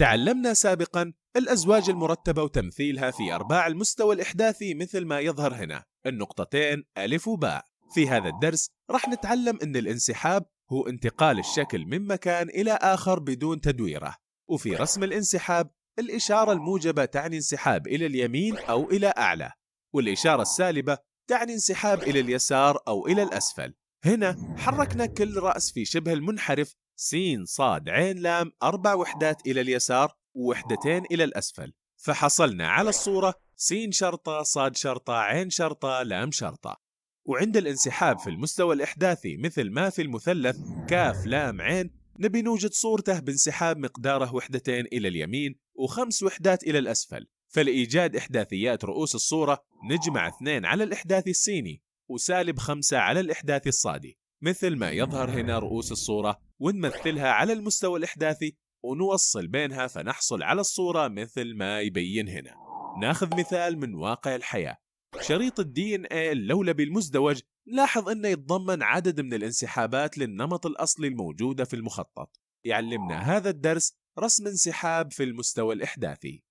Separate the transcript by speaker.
Speaker 1: تعلمنا سابقا الأزواج المرتبة وتمثيلها في أرباع المستوى الإحداثي مثل ما يظهر هنا النقطتين ألف وباء في هذا الدرس راح نتعلم أن الانسحاب هو انتقال الشكل من مكان إلى آخر بدون تدويره وفي رسم الانسحاب الإشارة الموجبة تعني انسحاب إلى اليمين أو إلى أعلى والإشارة السالبة تعني انسحاب إلى اليسار أو إلى الأسفل هنا حركنا كل رأس في شبه المنحرف سين صاد عين لام أربع وحدات إلى اليسار ووحدتين إلى الأسفل فحصلنا على الصورة سين شرطة صاد شرطة عين شرطة لام شرطة وعند الانسحاب في المستوى الإحداثي مثل ما في المثلث كاف لام عين نبي نوجد صورته بانسحاب مقداره وحدتين إلى اليمين وخمس وحدات إلى الأسفل فلإيجاد إحداثيات رؤوس الصورة نجمع اثنين على الإحداثي السيني وسالب خمسة على الإحداثي الصادي مثل ما يظهر هنا رؤوس الصورة ونمثلها على المستوى الإحداثي ونوصل بينها فنحصل على الصورة مثل ما يبين هنا ناخذ مثال من واقع الحياة شريط الدي ان إيه اللولبي المزدوج لاحظ انه يتضمن عدد من الانسحابات للنمط الاصلي الموجودة في المخطط يعلمنا هذا الدرس رسم انسحاب في المستوى الاحداثي